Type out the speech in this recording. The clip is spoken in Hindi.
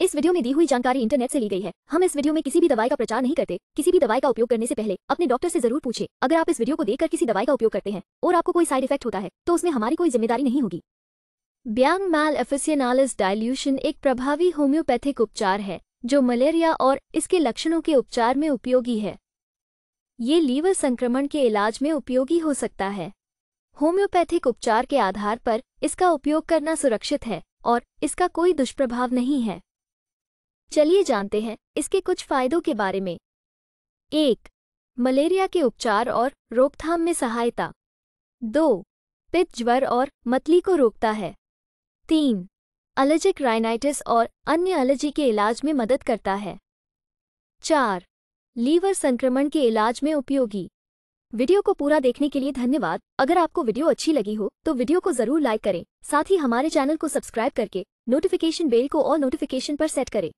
इस वीडियो में दी हुई जानकारी इंटरनेट से ली गई है हम इस वीडियो में किसी भी दवाई का प्रचार नहीं करते किसी भी दवाई का उपयोग करने से पहले अपने डॉक्टर से जरूर पूछे अगर आप इस वीडियो को देखकर किसी दवाई का उपयोग करते हैं और आपको कोई साइड इफेक्ट होता है तो उसमें हमारी कोई जिम्मेदारी नहीं होगी ब्यांग मैल एफिसियनालिस डायल्यूशन एक प्रभावी होम्योपैथिक उपचार है जो मलेरिया और इसके लक्षणों के उपचार में उपयोगी है ये लीवर संक्रमण के इलाज में उपयोगी हो सकता है होम्योपैथिक उपचार के आधार पर इसका उपयोग करना सुरक्षित है और इसका कोई दुष्प्रभाव नहीं है चलिए जानते हैं इसके कुछ फायदों के बारे में एक मलेरिया के उपचार और रोकथाम में सहायता दो पित्त ज्वर और मतली को रोकता है तीन अलर्जिक राइनाइटिस और अन्य एलर्जी के इलाज में मदद करता है चार लीवर संक्रमण के इलाज में उपयोगी वीडियो को पूरा देखने के लिए धन्यवाद अगर आपको वीडियो अच्छी लगी हो तो वीडियो को जरूर लाइक करें साथ ही हमारे चैनल को सब्सक्राइब करके नोटिफिकेशन बेल को और नोटिफिकेशन पर सेट करें